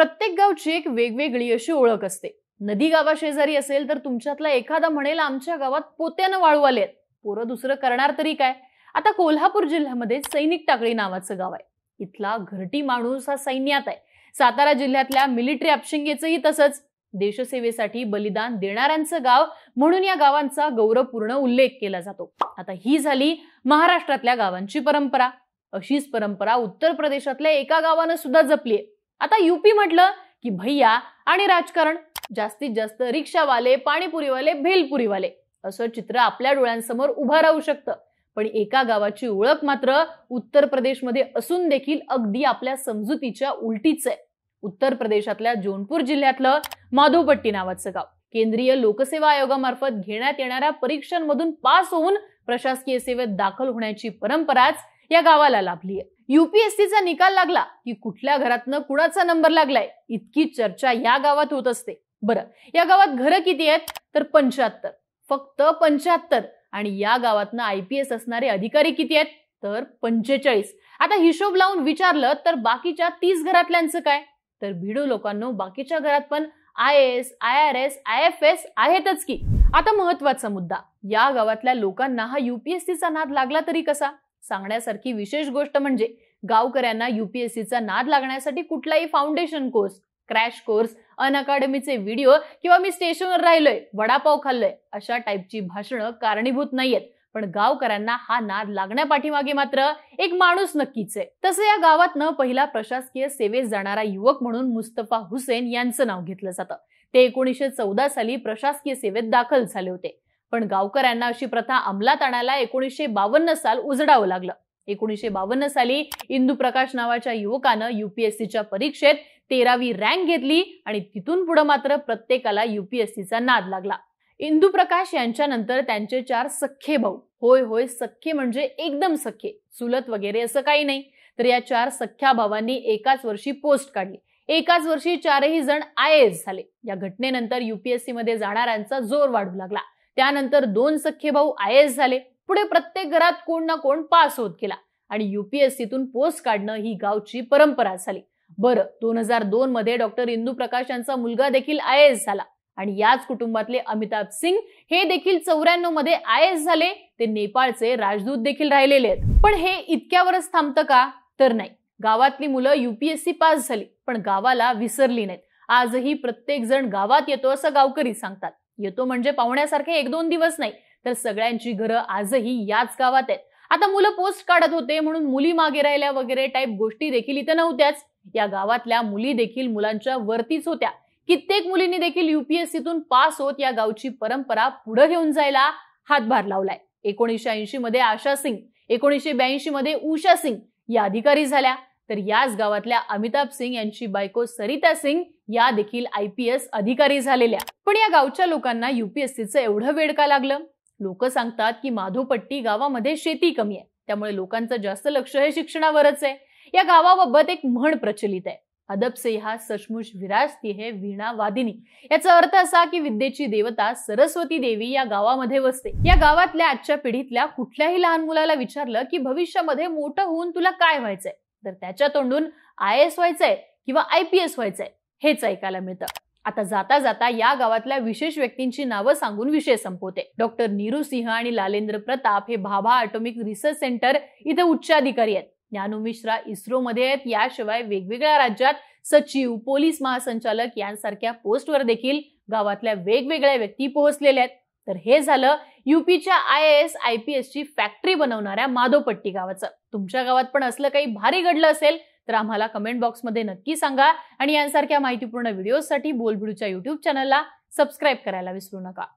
प्रत्येक गावची एक वेगवेगळी अशी ओळख असते नदी गावाशेजारी असेल तर तुमच्यातला एखादा म्हणेल आमच्या गावात पोत्यानं वाळू आले आहेत पोरं दुसरं करणार तरी काय आता कोल्हापूर जिल्ह्यामध्ये सैनिक टाकळी नावाचं गाव आहे इथला घरटी माणूस हा सैन्यात आहे सातारा जिल्ह्यातल्या मिलिटरी अपशिंगेचंही तसंच देशसेवेसाठी बलिदान देणाऱ्यांचं गाव म्हणून या गावांचा गौरवपूर्ण उल्लेख केला जातो आता ही झाली महाराष्ट्रातल्या गावांची परंपरा अशीच परंपरा उत्तर प्रदेशातल्या एका गावानं सुद्धा जपलीये आता युपी म्हटलं की भैया आणि राजकारण जास्तीत जास्त रिक्षावाले पाणीपुरीवाले भेलपुरीवाले असं चित्र आपल्या डोळ्यांसमोर उभं राहू शकतं पण एका गावाची ओळख मात्र उत्तर प्रदेशमध्ये असून देखील अगदी आपल्या समजुतीच्या उलटीच आहे उत्तर प्रदेशातल्या जोनपूर जिल्ह्यातलं माधोपट्टी नावाचं गाव केंद्रीय लोकसेवा आयोगामार्फत घेण्यात येणाऱ्या परीक्षांमधून पास होऊन प्रशासकीय सेवेत दाखल होण्याची परंपराच या गावाला लाभली आहे युपीएससीचा निकाल लागला की कुठल्या घरातनं कुणाचा नंबर लागलाय इतकी चर्चा या गावात होत असते बरं या गावात घरं किती आहेत तर पंच्याहत्तर फक्त पंच्याहत्तर आणि या गावातनं आय पी एस असणारे अधिकारी किती आहेत तर पंचेचाळीस आता हिशोब लावून विचारलं तर बाकीच्या तीस घरातल्यांचं काय तर भिडो लोकांनो बाकीच्या घरात पण I S I R S I F S आहेतच की आता महत्वाचा मुद्दा या गावातल्या लोकांना हा युपीएससीचा नाद लागला तरी कसा सांगण्यासारखी विशेष गोष्ट म्हणजे गावकऱ्यांना युपीएससीचा नाद लागण्यासाठी कुठलाही फाउंडेशन कोर्स क्रॅश कोर्स अन व्हिडिओ किंवा मी स्टेशनवर राहिलोय वडापाव खाल्लोय अशा टाईपची भाषणं कारणीभूत नाहीयेत पण गावकऱ्यांना हा नाद लागण्यापाठीमागे मात्र एक माणूस नक्कीच आहे तसं या गावात न पहिला प्रशासकीय सेवेत जाणारा युवक म्हणून मुस्तफा हुसेन यांचं नाव घेतलं जातं ते एकोणीशे चौदा साली प्रशासकीय सेवेत दाखल झाले होते पण गावकऱ्यांना अशी प्रथा अंमलात आणायला एकोणीसशे बावन्न साल उजडावं लागलं एकोणीसशे बावन्न साली इंदू नावाच्या युवकानं युपीएससीच्या परीक्षेत तेरावी रँक घेतली आणि तिथून पुढे मात्र प्रत्येकाला युपीएससीचा नाद लागला इंदू प्रकाश यांच्यानंतर त्यांचे चार सख्खे भाऊ होय होय सख्खे म्हणजे एकदम सख्खे चुलत वगैरे असं काही नाही तर या चार सख्ख्या भावांनी एकाच वर्षी पोस्ट काढली एकाच वर्षी चारही जण आय एस झाले या घटनेनंतर युपीएससी मध्ये जाणाऱ्यांचा जोर वाढू लागला त्यानंतर दोन सख्खे भाऊ आय एस झाले पुढे प्रत्येक घरात कोण ना कोण पास होत गेला आणि युपीएससीतून पोस्ट काढणं ही गावची परंपरा झाली बरं दोन हजार दोन मध्ये डॉक्टर इंदू प्रकाश यांचा मुलगा देखील आय एस झाला आणि याच कुटुंबातले अमिताभ सिंग हे देखील चौऱ्याण्णव मध्ये आय एस झाले ते नेपाळचे राजदूत देखील राहिलेले आहेत पण हे इतक्यावरच थांबतं का तर नाही गावातली मुलं युपीएससी पास झाली पण गावाला विसरली नाहीत आजही प्रत्येक जण गावात येतो असं गावकरी सांगतात येतो म्हणजे पाहुण्यासारखे एक दोन दिवस नाही तर सगळ्यांची घरं आजही याच गावात आहेत आता मुलं पोस्ट काढत होते म्हणून मुली मागे राहिल्या वगैरे टाईप गोष्टी देखील इथं नव्हत्याच या गावातल्या मुली देखील मुलांच्या वरतीच होत्या कित्येक मुलींनी देखील युपीएससीतून पास होत या गावची परंपरा पुढे घेऊन जायला हातभार लावलाय एकोणीसशे ऐंशी मध्ये आशा सिंग एकोणीसशे ब्याऐंशी मध्ये उषा सिंग या अधिकारी झाल्या तर याच गावातल्या अमिताभ सिंग यांची बायको सरिता सिंग या देखील आय पी एस अधिकारी झालेल्या पण या गावच्या लोकांना युपीएससीचं एवढं वेळ का लागलं लोक सांगतात की माधोपट्टी गावामध्ये शेती कमी आहे त्यामुळे लोकांचं जास्त लक्ष हे शिक्षणावरच आहे या गावाबाबत एक म्हण प्रचलित आहे अदब से हा सचमुच विराजती हे वीणा वादिनी याचा अर्थ असा की विद्येची देवता सरस्वती देवी या गावामध्ये वसते या गावातल्या आजच्या पिढीतल्या कुठल्याही लहान मुलाला विचारलं की भविष्यामध्ये मोठं होऊन तुला काय व्हायचंय तर त्याच्या तोंडून आय एस व्हायचंय किंवा आय पी एस व्हायचंय हेच ऐकायला मिळतं आता जाता जाता या गावातल्या विशेष व्यक्तींची नावं सांगून विषय संपवते डॉक्टर नीरू सिंह आणि लालेंद्र प्रताप हे भाभा ऑटोमिक रिसर्च सेंटर इथे उच्चाधिकारी आहेत ज्ञानू मिश्रा इस्रोमध्ये आहेत याशिवाय वेगवेगळ्या राज्यात सचिव पोलीस महासंचालक यांसारख्या पोस्टवर देखील गावातल्या वेगवेगळ्या व्यक्ती पोहोचलेल्या आहेत तर हे झालं युपीच्या आय एस आय पी एसची फॅक्टरी बनवणाऱ्या माधोपट्टी गावाचं तुमच्या गावात पण असलं काही भारी घडलं असेल तर आम्हाला कमेंट बॉक्समध्ये नक्की सांगा आणि यांसारख्या माहितीपूर्ण व्हिडिओसाठी बोलबिडूच्या युट्यूब चॅनलला सबस्क्राईब करायला विसरू नका